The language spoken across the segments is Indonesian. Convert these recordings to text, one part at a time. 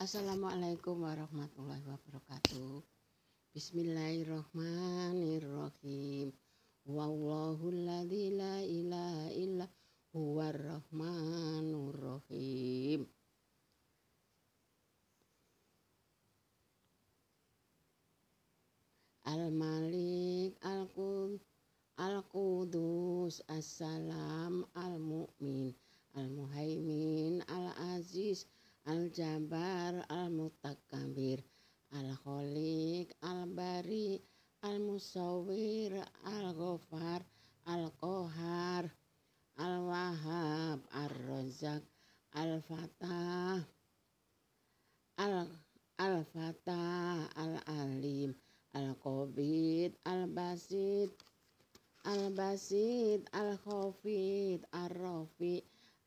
Assalamualaikum warahmatullahi wabarakatuh. Bismillahirrahmanirrahim. Wallahu la ilaha illa huwar rahmanur rahim. Al-Malik Al-Qudus Al-Qudus Assalam Al-Mu'min Al-Muhaimin Al-Aziz al malik al qudus al qudus assalam al Mukmin al muhaimin al aziz Al-Jabar Al-Mutakabir Al-Khaliq Al-Bari Al-Musawir Al-Ghafar Al-Qahar Al-Wahhab Ar-Razzaq Al-Fatah Al-Fatah Al-Alim Al-Qabid Al-Basid Al-Basid Al-Khafid Ar-Rafi'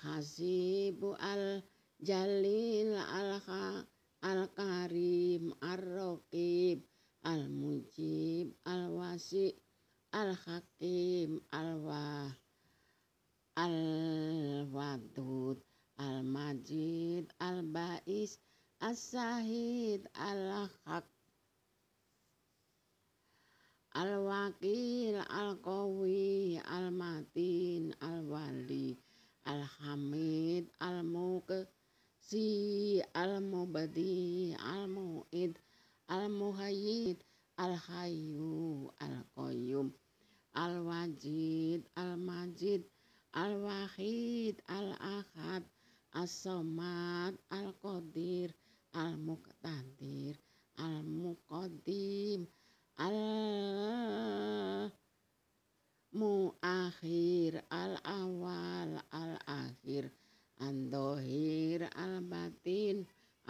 Al-Hasibu Al-Jalil Al-Karim ar raqib Al-Mujib Al-Wasi Al-Hakim Al-Wah Al-Wadud Al-Majid Al-Ba'is As-Sahid al hak Al-Waqi badi al-mu'id al-muhayyid al-hayyu al-qayyum al-wajid al-majid al-wahid al-ahad as-samad al-qadir al-muqtadir al-muqaddim al muakhir al awal al akhir andohir al batin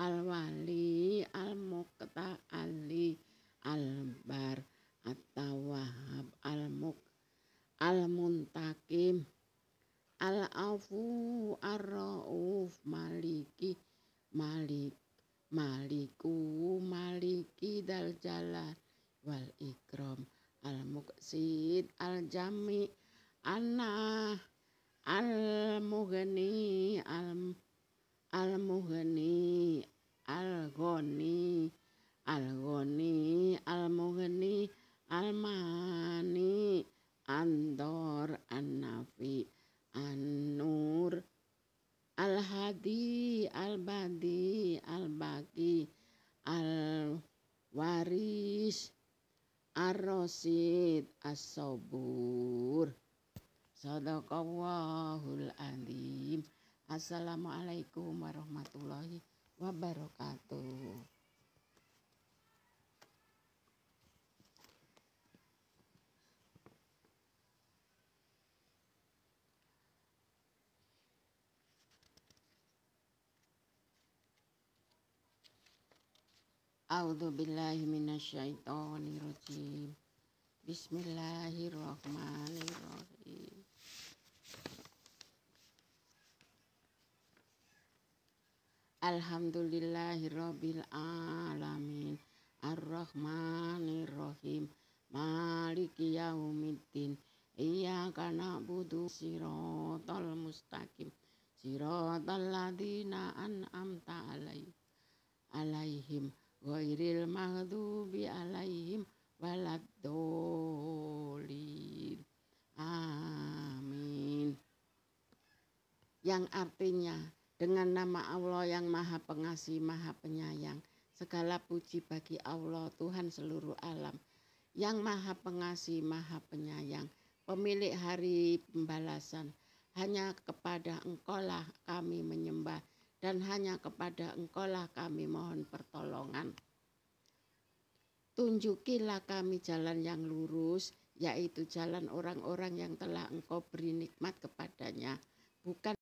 al-wali al mukta ali al-bar at-tawahab al muk al-muntakim al-afu ar-rauf maliki malik maliku maliki dal jalal wal ikram al muksid al jami anna al mughni Almani, Andor An-Nafi An-Nur Al-Hadi Al-Badi Al-Baki Al-Waris Ar-Rasid As-Sobur Sadaqallahul Azim Assalamualaikum warahmatullahi wabarakatuh أعوذ بالله من الشيطان الرجيم بسم الله الرحمن الرحيم الحمد لله رب العالمين الرحمن الرحيم مالك يوم الدين إياك نعبد صراط المستقيم صراط الذين أنعمت عليهم Wairil maghdubi alaihim waladdolin. Amin. Yang artinya dengan nama Allah yang maha pengasih, maha penyayang. Segala puji bagi Allah Tuhan seluruh alam yang maha pengasih, maha penyayang, pemilik hari pembalasan. Hanya kepada engkaulah kami menyembah dan hanya kepada engkaulah kami mohon pertolongan. Tunjukilah kami jalan yang lurus, yaitu jalan orang-orang yang telah engkau beri nikmat kepadanya, bukan